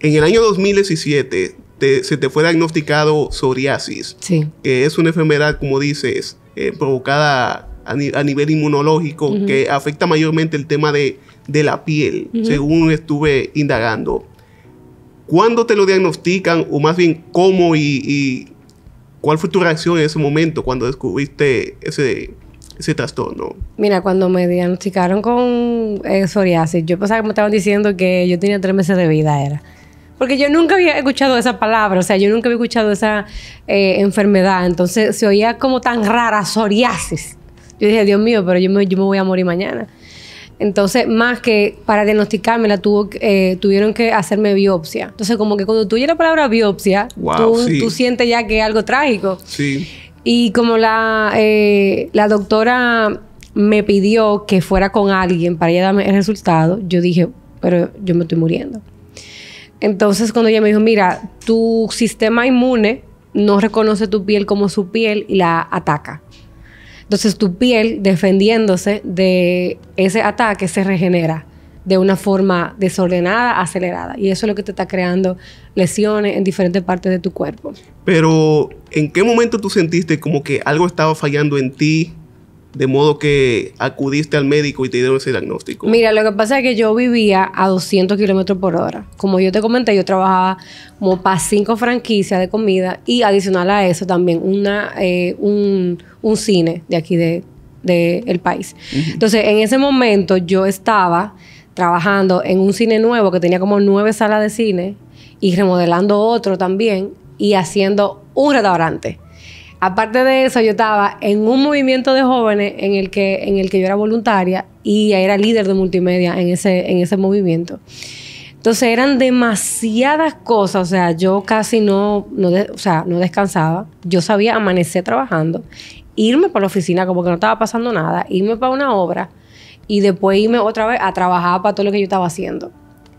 En el año 2017 se te fue diagnosticado psoriasis, sí. que es una enfermedad, como dices, eh, provocada a, nivel inmunológico, que afecta mayormente el tema de, la piel, según estuve indagando. ¿Cuándo te lo diagnostican o más bien cómo y, cuál fue tu reacción en ese momento cuando descubriste ese, trastorno? Mira, cuando me diagnosticaron con eh, psoriasis, yo pensaba que me estaban diciendo que yo tenía tres meses de vida, era. Porque yo nunca había escuchado esa palabra, o sea, yo nunca había escuchado esa eh, enfermedad. Entonces se oía como tan rara, psoriasis. Yo dije, Dios mío, pero yo me, yo me voy a morir mañana. Entonces, más que para diagnosticarme, tuvo, eh, tuvieron que hacerme biopsia. Entonces, como que cuando tú oyes la palabra biopsia, tú, sientes ya que es algo trágico. Sí. Y como la, eh, la doctora me pidió que fuera con alguien para ella darme el resultado, yo dije, pero yo me estoy muriendo. Entonces cuando ella me dijo, mira, tu sistema inmune no reconoce tu piel como su piel y la ataca. Entonces tu piel defendiéndose de ese ataque se regenera de una forma desordenada, acelerada. Y eso es lo que te está creando lesiones en diferentes partes de tu cuerpo. Pero, ¿en qué momento tú sentiste como que algo estaba fallando en ti de modo que acudiste al médico y te dieron ese diagnóstico? Mira, lo que pasa es que yo vivía a 200 kilómetros por hora. Como yo te comenté, yo trabajaba como para cinco franquicias de comida y adicional a eso también una, eh, un, cine de aquí del de, el país. Entonces, en ese momento yo estaba trabajando en un cine nuevo que tenía como nueve salas de cine y remodelando otro también y haciendo un restaurante. Aparte de eso, yo estaba en un movimiento de jóvenes en el que, en el que yo era voluntaria y era líder de multimedia en ese, en ese movimiento. Entonces eran demasiadas cosas, o sea, yo casi no, no no descansaba. Yo sabía amanecer trabajando, irme para la oficina como que no estaba pasando nada, irme para una obra y después irme otra vez a trabajar para todo lo que yo estaba haciendo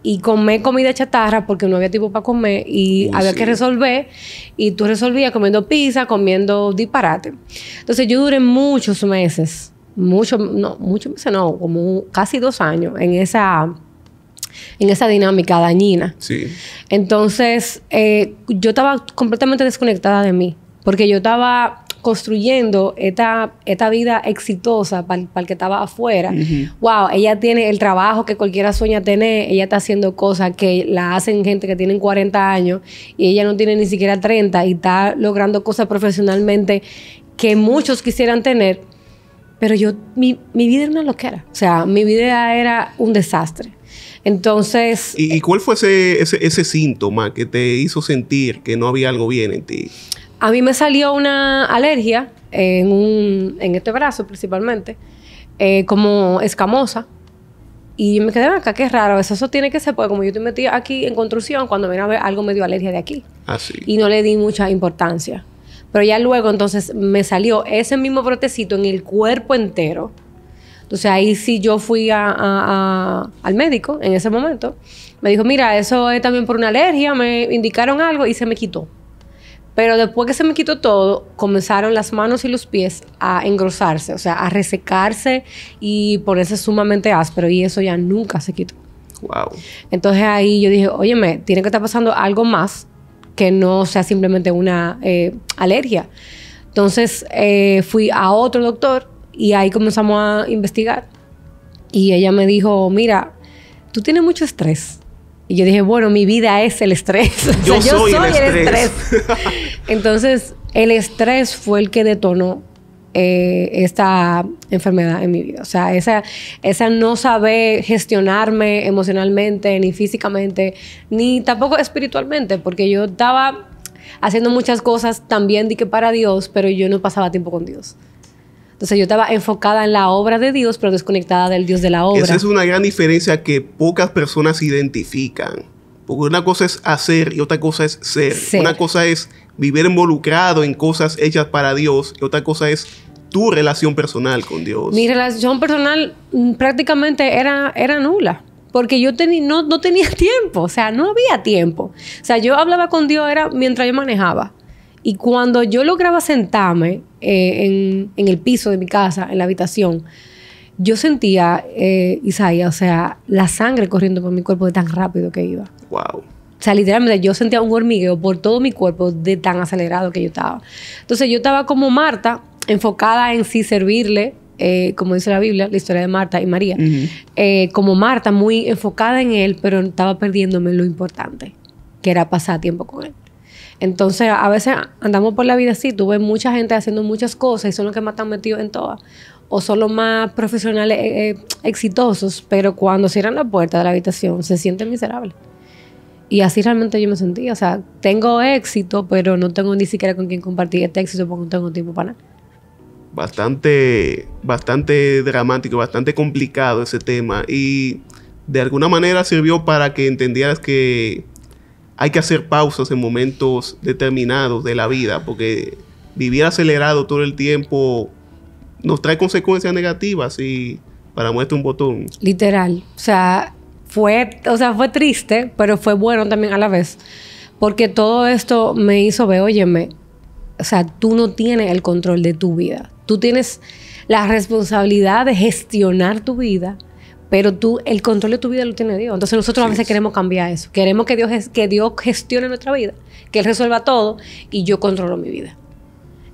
y comer comida chatarra porque no había tiempo para comer y oh, había que resolver y tú resolvías comiendo pizza, comiendo disparate. Entonces yo duré muchos meses, muchos, no, muchos meses no, como casi dos años en esa en esa dinámica dañina. Entonces, eh, yo estaba completamente desconectada de mí, porque yo estaba construyendo esta, esta vida exitosa para el que estaba afuera. Wow, ella tiene el trabajo que cualquiera sueña tener, ella está haciendo cosas que la hacen gente que tienen 40 años y ella no tiene ni siquiera 30 y está logrando cosas profesionalmente que muchos quisieran tener. Pero yo, mi, mi vida era una loquera. O sea, mi vida era un desastre. Entonces. ¿Y, cuál fue ese, ese síntoma que te hizo sentir que no había algo bien en ti? A mí me salió una alergia en, este brazo principalmente, eh, como escamosa. Y me quedé acá, qué raro. Eso, tiene que ser, porque como yo te metí aquí en construcción, cuando vine a ver algo me dio alergia de aquí. Así. Ah, y no le di mucha importancia. Pero ya luego entonces me salió ese mismo brotecito en el cuerpo entero. Entonces ahí sí yo fui al médico en ese momento. Me dijo, mira, eso es también por una alergia, me indicaron algo y se me quitó. Pero después que se me quitó todo, comenzaron las manos y los pies a engrosarse, o sea, a resecarse y ponerse sumamente áspero. Y eso ya nunca se quitó. Wow. Entonces ahí yo dije, óyeme, tiene que estar pasando algo más que no sea simplemente una eh, alergia. Entonces eh, fui a otro doctor y ahí comenzamos a investigar. Y ella me dijo, mira, tú tienes mucho estrés. Y yo dije, bueno, mi vida es el estrés. yo, soy, el, estrés. Entonces, el estrés fue el que detonó eh, esta enfermedad en mi vida. O sea, esa, esa no saber gestionarme emocionalmente, ni físicamente, ni tampoco espiritualmente, porque yo estaba haciendo muchas cosas también di que para Dios, pero yo no pasaba tiempo con Dios. Entonces yo estaba enfocada en la obra de Dios, pero desconectada del Dios de la obra. Esa es una gran diferencia que pocas personas identifican. Porque una cosa es hacer y otra cosa es ser. Una cosa es vivir involucrado en cosas hechas para Dios y otra cosa es tu relación personal con Dios. Mi relación personal mm, prácticamente era, era nula porque yo no, no, tenía tiempo, o sea, no había tiempo. O sea, yo hablaba con Dios era mientras yo manejaba. Y cuando yo lograba sentarme eh, en, el piso de mi casa, en la habitación, yo sentía, eh, Isaías, o sea, la sangre corriendo por mi cuerpo de tan rápido que iba. ¡Wow! O sea, literalmente yo sentía un hormigueo por todo mi cuerpo de tan acelerado que yo estaba. Entonces yo estaba como Marta, enfocada en sí servirle, eh, como dice la Biblia, la historia de Marta y María. Eh, como Marta, muy enfocada en él, pero estaba perdiéndome lo importante, que era pasar tiempo con él. Entonces, a veces andamos por la vida así, tú ves mucha gente haciendo muchas cosas y son los que más están metidos en todas. O son los más profesionales eh, eh, exitosos, pero cuando cierran la puerta de la habitación se sienten miserables. Y así realmente yo me sentí. O sea, tengo éxito, pero no tengo ni siquiera con quién compartir este éxito porque no tengo tiempo para nada bastante, bastante dramático, bastante complicado ese tema y de alguna manera sirvió para que entendieras que hay que hacer pausas en momentos determinados de la vida, porque vivir acelerado todo el tiempo nos trae consecuencias negativas y para muestra un botón. Literal, o sea, fue, o sea, fue triste, pero fue bueno también a la vez, porque todo esto me hizo ver, óyeme, o sea, tú no tienes el control de tu vida, tú tienes la responsabilidad de gestionar tu vida pero tú, el control de tu vida lo tiene Dios. Entonces nosotros a veces queremos cambiar eso. Queremos que Dios, que Dios gestione nuestra vida, que Él resuelva todo y yo controlo mi vida.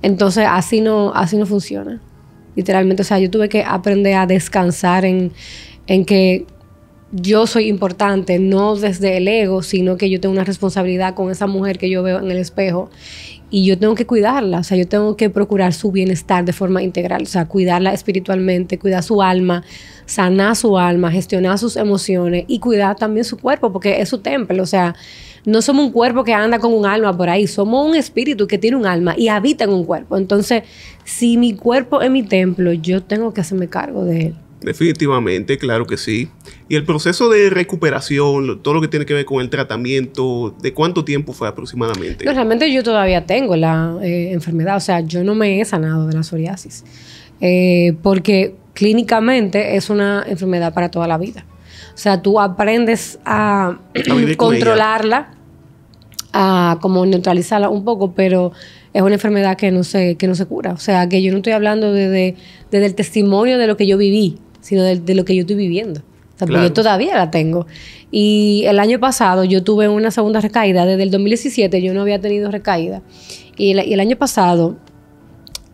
Entonces así no, así no funciona. Literalmente, o sea, yo tuve que aprender a descansar en, en que yo soy importante, no desde el ego, sino que yo tengo una responsabilidad con esa mujer que yo veo en el espejo y yo tengo que cuidarla, o sea, yo tengo que procurar su bienestar de forma integral, o sea, cuidarla espiritualmente, cuidar su alma, sanar su alma, gestionar sus emociones y cuidar también su cuerpo, porque es su templo, o sea, no somos un cuerpo que anda con un alma por ahí, somos un espíritu que tiene un alma y habita en un cuerpo. Entonces, si mi cuerpo es mi templo, yo tengo que hacerme cargo de él. Definitivamente, claro que sí. Y el proceso de recuperación, todo lo que tiene que ver con el tratamiento, ¿de cuánto tiempo fue aproximadamente? realmente yo todavía tengo la eh, enfermedad, o sea, yo no me he sanado de la psoriasis, eh, porque clínicamente es una enfermedad para toda la vida. O sea, tú aprendes a, controlarla, a como neutralizarla un poco, pero es una enfermedad que no se, que no se cura. O sea, que yo no estoy hablando desde el testimonio de lo que yo viví, sino de, lo que yo estoy viviendo. Pues, yo todavía la tengo. Y el año pasado yo tuve una segunda recaída. Desde el 2017 yo no había tenido recaída. Y el, año pasado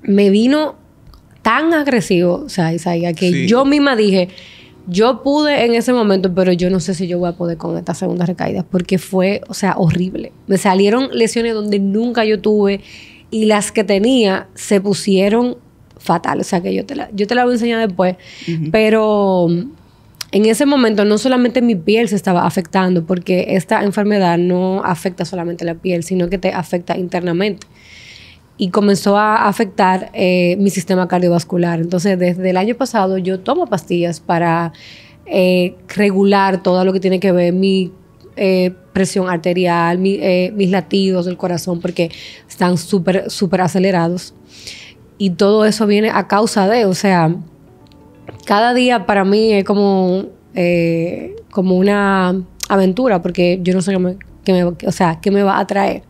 me vino tan agresivo, o sea, que yo misma dije, yo pude en ese momento, pero yo no sé si yo voy a poder con esta segunda recaída. porque fue, o sea, horrible. Me salieron lesiones donde nunca yo tuve y las que tenía se pusieron fatal, o sea que yo te la, yo te la voy a enseñar después, pero en ese momento no solamente mi piel se estaba afectando, porque esta enfermedad no afecta solamente la piel, sino que te afecta internamente. Y comenzó a afectar eh, mi sistema cardiovascular. Entonces, desde el año pasado yo tomo pastillas para eh, regular todo lo que tiene que ver mi eh, presión arterial, mis latidos del corazón, porque están súper, súper acelerados y todo eso viene a causa de, o sea, cada día para mí es como, eh, como una aventura, porque yo no sé qué me, o sea, me va a traer.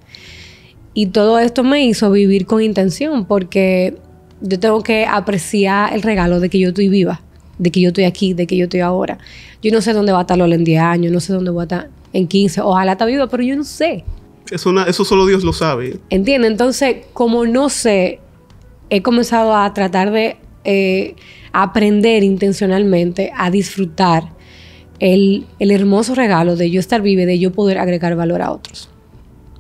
Y todo esto me hizo vivir con intención, porque yo tengo que apreciar el regalo de que yo estoy viva, de que yo estoy aquí, de que yo estoy ahora. Yo no sé dónde va a estar Lola en 10 años, no sé dónde va a estar en 15, ojalá está viva, pero yo no sé. Eso, eso solo Dios lo sabe. Entiende, entonces, como no sé, he comenzado a tratar de eh, aprender intencionalmente a disfrutar el, el, hermoso regalo de yo estar vive, de yo poder agregar valor a otros.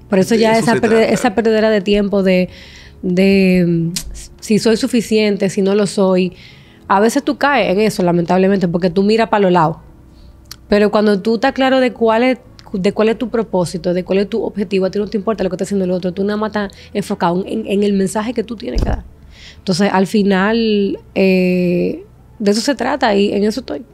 Por eso ya esa, de tiempo de, si soy suficiente, si no lo soy, a veces tú caes en eso, lamentablemente, porque tú miras para los lados. Pero cuando tú estás claro de cuál es de cuál es tu propósito, de cuál es tu objetivo, a ti no te importa lo que está haciendo el otro, tú nada más estás enfocado en el mensaje que tú tienes que dar. Entonces, al final, eh, de eso se trata y en eso estoy.